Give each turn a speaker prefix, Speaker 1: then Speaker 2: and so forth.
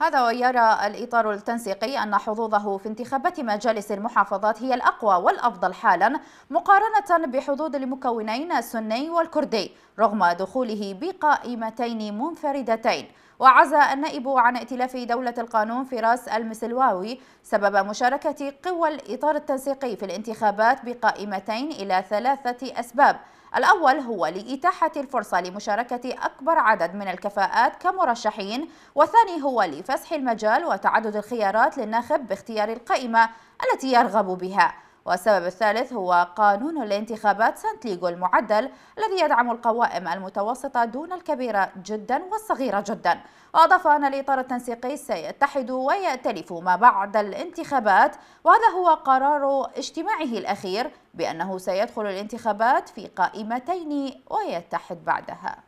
Speaker 1: هذا ويرى الإطار التنسيقي أن حظوظه في انتخابات مجالس المحافظات هي الأقوى والأفضل حالا مقارنة بحظوظ المكونين السني والكردي رغم دخوله بقائمتين منفردتين وعزى النائب عن ائتلاف دولة القانون فراس المسلواوي سبب مشاركة قوى الإطار التنسيقي في الانتخابات بقائمتين إلى ثلاثة أسباب الأول هو لإتاحة الفرصة لمشاركة أكبر عدد من الكفاءات كمرشحين والثاني هو لفسح المجال وتعدد الخيارات للناخب باختيار القائمة التي يرغب بها والسبب الثالث هو قانون الانتخابات سانت ليغو المعدل الذي يدعم القوائم المتوسطة دون الكبيرة جدا والصغيرة جدا وأضاف أن الإطار التنسيقي سيتحد ويأتلف ما بعد الانتخابات وهذا هو قرار اجتماعه الأخير بأنه سيدخل الانتخابات في قائمتين ويتحد بعدها